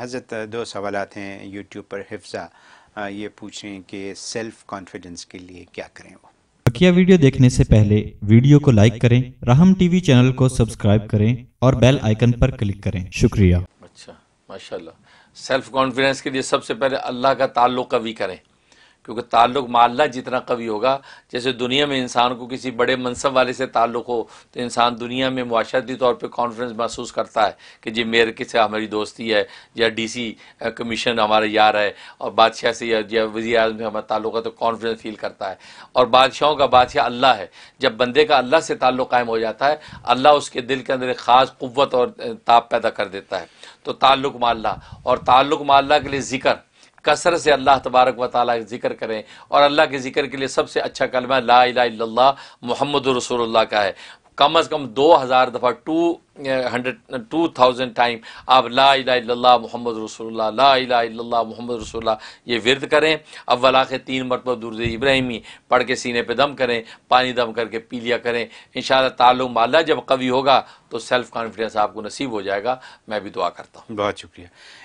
हज़रत दो सवाल हैं यूट्यूब पर हिफ्ज़ा ये पूछ रहे हैं कि सेल्फ कॉन्फिडेंस के लिए क्या करें वो बकिया वीडियो देखने से पहले वीडियो को लाइक करें राहम टीवी चैनल को सब्सक्राइब करें और बेल आइकन पर क्लिक करें शुक्रिया अच्छा माशाल्लाह सेल्फ कॉन्फिडेंस के लिए सबसे पहले अल्लाह का ताल्लुक भी करें क्योंकि ताल्लुक माल्ला जितना कभी होगा जैसे दुनिया में इंसान को किसी बड़े मनसब वाले से ताल्लुक हो तो इंसान दुनिया में माशरती तौर पर कॉन्फिडेंस महसूस करता है कि जी मेयर के हमारी दोस्ती है या डी सी कमीशन हमारे यार है और बादशाह से या, या वजी अजम से हमारा ताल्लुक है तो कॉन्फिडेंस फील करता है और बादशाहों का बादशाह अल्लाह है जब बंदे का अल्लाह से ताल्लुक कायम हो जाता है अल्लाह उसके दिल के अंदर एक ख़ास कुत और ताप पैदा कर देता है तो ताल्लुक माल्ला और ताल्लुक माल्ला के लिए ज़िक्र कसर से अल्लाह तबारक व ताली का जिक्र करें और अल्लाह के जिक्र के लिए सबसे अच्छा कलमा ला इला मोहम्मद रसूलुल्लाह का है कम अज़ कम दो हज़ार दफ़ा two hundred two thousand time आप ला इला मोहम्मद रसोल्ला ला इला मोहम्मद रसोल्ला ये विरद करें अव्वला के तीन मरतब दुरद इब्राहिमी पढ़ के सीने पर दम करें पानी दम करके पी लिया करें इन ताल्लुम अल्लाह जब कवी होगा तो सेल्फ़ कॉन्फिडेंस आपको नसीब हो जाएगा मैं भी दुआ करता हूँ बहुत शुक्रिया